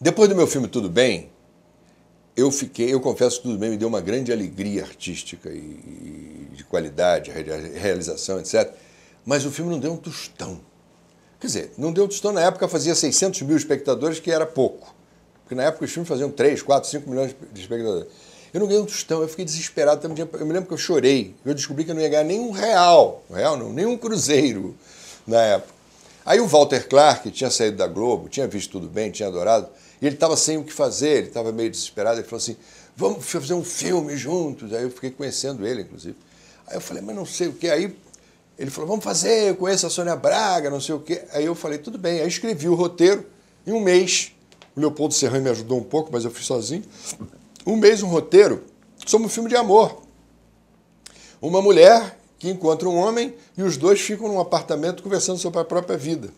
Depois do meu filme Tudo Bem, eu fiquei, eu confesso que Tudo Bem me deu uma grande alegria artística e, e de qualidade, realização, etc. Mas o filme não deu um tostão. Quer dizer, não deu um tostão na época, fazia 600 mil espectadores, que era pouco. Porque na época os filmes faziam 3, 4, 5 milhões de espectadores. Eu não ganhei um tostão, eu fiquei desesperado. Eu me lembro que eu chorei. Eu descobri que eu não ia ganhar nenhum real, real não, nenhum cruzeiro na época. Aí o Walter Clark, tinha saído da Globo, tinha visto tudo bem, tinha adorado, e ele estava sem o que fazer, ele estava meio desesperado, ele falou assim, vamos fazer um filme juntos. Aí eu fiquei conhecendo ele, inclusive. Aí eu falei, mas não sei o que. Aí ele falou, vamos fazer, eu conheço a Sônia Braga, não sei o que. Aí eu falei, tudo bem. Aí escrevi o roteiro em um mês. O Leopoldo Serrano me ajudou um pouco, mas eu fui sozinho. Um mês, um roteiro sobre um filme de amor. Uma mulher que encontra um homem e os dois ficam num apartamento conversando sobre a própria vida.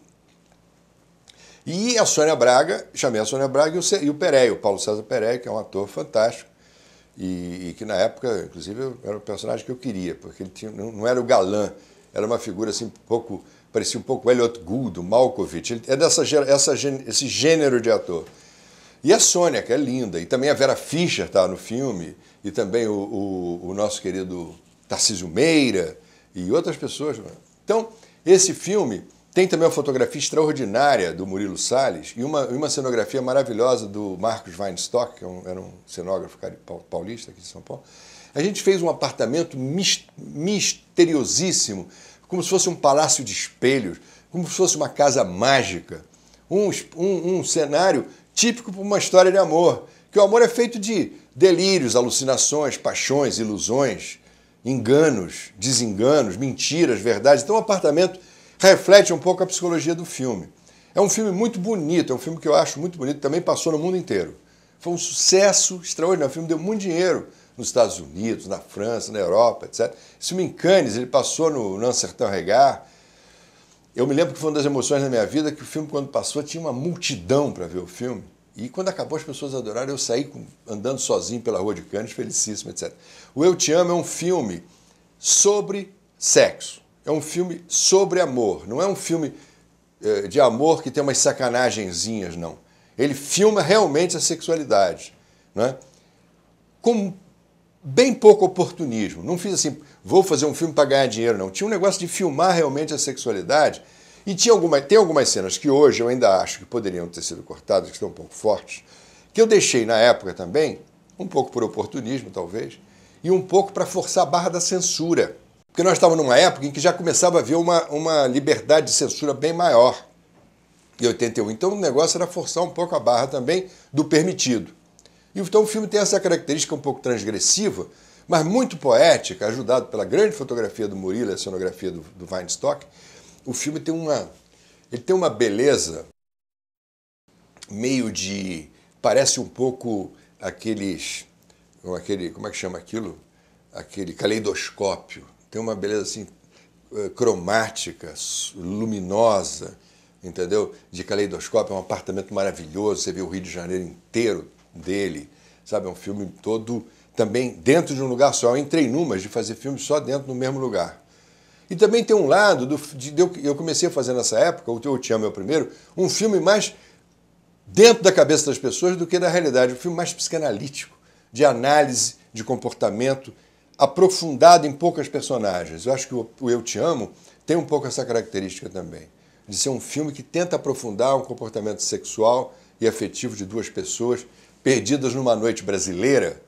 E a Sônia Braga, chamei a Sônia Braga e o, e o Pereio, o Paulo César Pereio, que é um ator fantástico, e, e, que na época, inclusive, era o personagem que eu queria, porque ele tinha, não, era o galã, era uma figura assim, um pouco, parecia um pouco Elliot Gould, Malkovich, ele, é dessa, essa, esse gênero de ator. E a Sônia, que é linda, e também a Vera Fischer está no filme, e também o, o, o nosso querido Tarcísio Meira e outras pessoas. Então, esse filme tem também uma fotografia extraordinária do Murilo Salles e uma, uma cenografia maravilhosa do Marcos Weinstock, que é era um cenógrafo paulista aqui de São Paulo. A gente fez um apartamento misteriosíssimo, como se fosse um palácio de espelhos, como se fosse uma casa mágica, um, um, um cenário típico para uma história de amor, que o amor é feito de delírios, alucinações, paixões, ilusões, enganos, desenganos, mentiras, verdades. Então, o apartamento reflete um pouco a psicologia do filme. É um filme muito bonito, é um filme que eu acho muito bonito, também passou no mundo inteiro. Foi um sucesso extraordinário, o é filme deu muito dinheiro nos Estados Unidos, na França, na Europa, etc. Esse filme em Cannes, ele passou no Nancertan Regar. Eu me lembro que foi uma das emoções da minha vida que o filme, quando passou, tinha uma multidão para ver o filme. E quando acabou, as pessoas adoraram. Eu saí andando sozinho pela rua de Cannes, felicíssimo, etc. O Eu Te Amo é um filme sobre sexo. É um filme sobre amor. Não é um filme eh, de amor que tem umas sacanagenzinhas, não. Ele filma realmente a sexualidade. Né? Com bem pouco oportunismo. Não fiz assim, vou fazer um filme para ganhar dinheiro, não. Tinha um negócio de filmar realmente a sexualidade e tinha alguma, tem algumas cenas que hoje eu ainda acho que poderiam ter sido cortadas, que estão um pouco fortes, que eu deixei na época também, um pouco por oportunismo talvez, e um pouco para forçar a barra da censura. Porque nós estávamos numa época em que já começava a haver uma, uma liberdade de censura bem maior. Em 81. Então o negócio era forçar um pouco a barra também do permitido. Então o filme tem essa característica um pouco transgressiva, mas muito poética, ajudado pela grande fotografia do Murilo, a cenografia do, do Weinstock, o filme tem uma, ele tem uma beleza meio de parece um pouco aqueles aquele como é que chama aquilo aquele caleidoscópio tem uma beleza assim eh, cromática luminosa entendeu de caleidoscópio é um apartamento maravilhoso você vê o Rio de Janeiro inteiro dele sabe é um filme todo também dentro de um lugar só eu entrei numas de fazer filme só dentro do mesmo lugar e também tem um lado, do, de, de, eu comecei a fazer nessa época, o Teu Te Amo é o primeiro, um filme mais dentro da cabeça das pessoas do que da realidade, um filme mais psicanalítico, de análise de comportamento, aprofundado em poucas personagens. Eu acho que o, Eu Te Amo tem um pouco essa característica também, de ser um filme que tenta aprofundar um comportamento sexual e afetivo de duas pessoas perdidas numa noite brasileira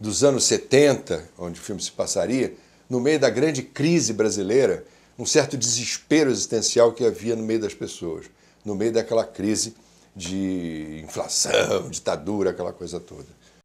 dos anos 70, onde o filme se passaria, no meio da grande crise brasileira, um certo desespero existencial que havia no meio das pessoas, no meio daquela crise de inflação, ditadura, aquela coisa toda.